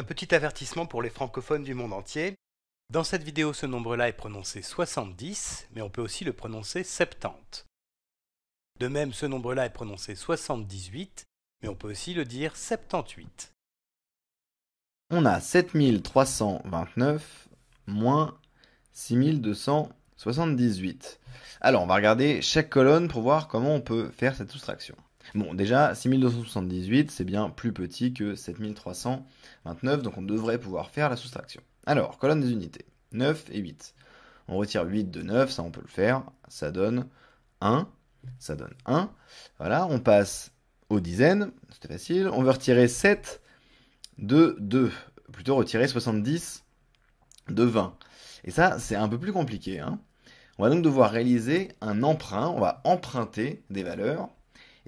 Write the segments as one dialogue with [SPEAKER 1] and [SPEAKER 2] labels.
[SPEAKER 1] Un petit avertissement pour les francophones du monde entier. Dans cette vidéo, ce nombre-là est prononcé 70, mais on peut aussi le prononcer 70. De même, ce nombre-là est prononcé 78, mais on peut aussi le dire 78. On a 7329 moins 6278. Alors, on va regarder chaque colonne pour voir comment on peut faire cette soustraction. Bon, déjà, 6278, c'est bien plus petit que 7329, donc on devrait pouvoir faire la soustraction. Alors, colonne des unités, 9 et 8. On retire 8 de 9, ça on peut le faire, ça donne 1, ça donne 1. Voilà, on passe aux dizaines, c'était facile. On veut retirer 7 de 2, plutôt retirer 70 de 20. Et ça, c'est un peu plus compliqué. Hein. On va donc devoir réaliser un emprunt, on va emprunter des valeurs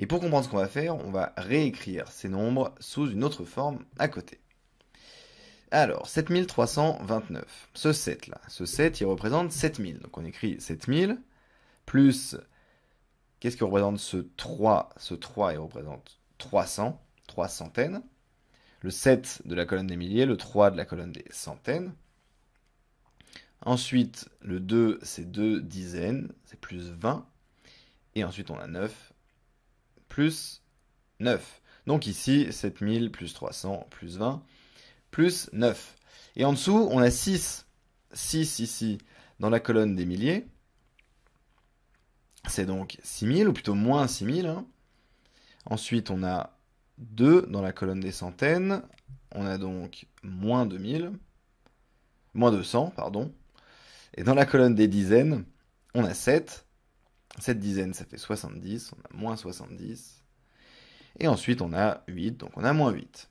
[SPEAKER 1] et pour comprendre ce qu'on va faire, on va réécrire ces nombres sous une autre forme à côté. Alors, 7329. Ce 7 là, ce 7 il représente 7000. Donc on écrit 7000 plus qu'est-ce que représente ce 3 Ce 3 il représente 300, 3 centaines. Le 7 de la colonne des milliers, le 3 de la colonne des centaines. Ensuite, le 2 c'est 2 dizaines, c'est plus 20. Et ensuite on a 9 plus 9. Donc ici, 7000 plus 300 plus 20 plus 9. Et en dessous, on a 6. 6 ici dans la colonne des milliers. C'est donc 6000, ou plutôt moins 6000. Hein. Ensuite, on a 2 dans la colonne des centaines. On a donc moins 2000, moins 200, pardon. Et dans la colonne des dizaines, on a 7. Cette dizaine, ça fait 70, on a moins 70. Et ensuite, on a 8, donc on a moins 8.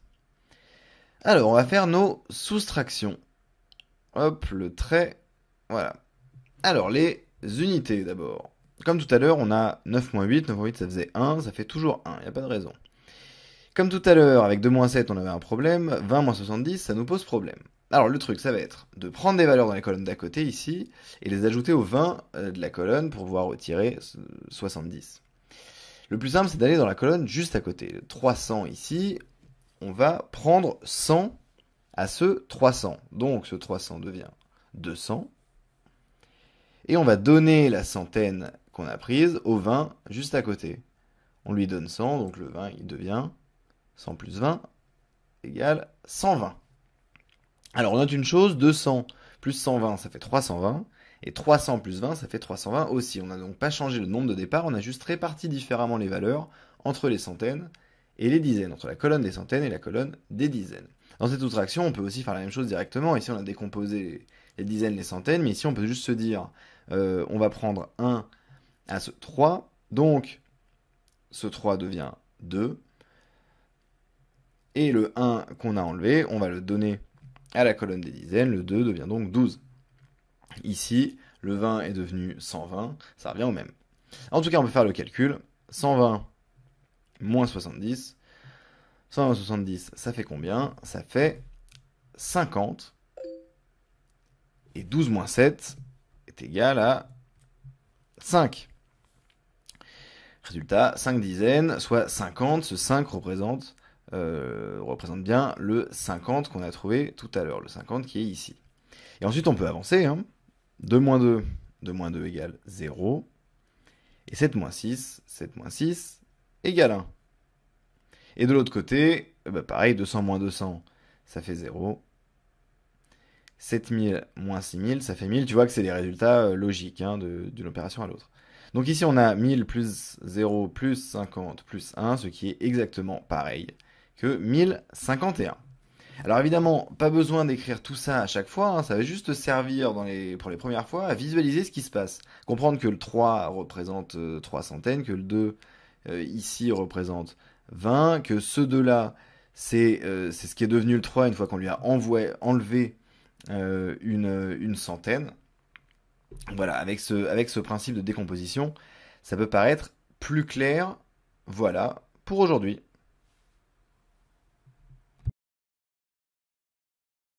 [SPEAKER 1] Alors, on va faire nos soustractions. Hop, le trait. Voilà. Alors, les unités d'abord. Comme tout à l'heure, on a 9 moins 8. 9 moins 8, ça faisait 1. Ça fait toujours 1. Il n'y a pas de raison. Comme tout à l'heure, avec 2 moins 7, on avait un problème. 20 moins 70, ça nous pose problème. Alors le truc, ça va être de prendre des valeurs dans les colonnes d'à côté ici et les ajouter au 20 euh, de la colonne pour pouvoir retirer 70. Le plus simple, c'est d'aller dans la colonne juste à côté. 300 ici, on va prendre 100 à ce 300. Donc ce 300 devient 200. Et on va donner la centaine qu'on a prise au 20 juste à côté. On lui donne 100, donc le 20 il devient 100 plus 20 égale 120. Alors on note une chose, 200 plus 120, ça fait 320. Et 300 plus 20, ça fait 320 aussi. On n'a donc pas changé le nombre de départ, on a juste réparti différemment les valeurs entre les centaines et les dizaines, entre la colonne des centaines et la colonne des dizaines. Dans cette autre action, on peut aussi faire la même chose directement. Ici, on a décomposé les dizaines, les centaines, mais ici, on peut juste se dire, euh, on va prendre 1 à ce 3, donc ce 3 devient 2, et le 1 qu'on a enlevé, on va le donner à la colonne des dizaines, le 2 devient donc 12. Ici, le 20 est devenu 120, ça revient au même. En tout cas, on peut faire le calcul. 120 moins 70. 120 70, ça fait combien Ça fait 50. Et 12 moins 7 est égal à 5. Résultat, 5 dizaines, soit 50. Ce 5 représente euh, représente bien le 50 qu'on a trouvé tout à l'heure, le 50 qui est ici. Et ensuite, on peut avancer. 2 hein. moins 2, 2 moins 2 égale 0. Et 7 moins 6, 7 moins 6 égale 1. Et de l'autre côté, eh ben, pareil, 200 moins 200, ça fait 0. 7000 moins 6000, ça fait 1000. Tu vois que c'est des résultats euh, logiques hein, d'une opération à l'autre. Donc ici, on a 1000 plus 0 plus 50 plus 1, ce qui est exactement pareil que 1051. Alors évidemment, pas besoin d'écrire tout ça à chaque fois, hein. ça va juste servir pour les premières fois à visualiser ce qui se passe. Comprendre que le 3 représente euh, trois 3 centaines, que le 2 euh, ici représente 20, que ce 2-là, euh, c'est ce qui est devenu le 3 une fois qu'on lui a enlevé une, une, centaine. Voilà, avec ce, avec ce principe de décomposition, ça peut paraître plus clair. Voilà, pour aujourd'hui.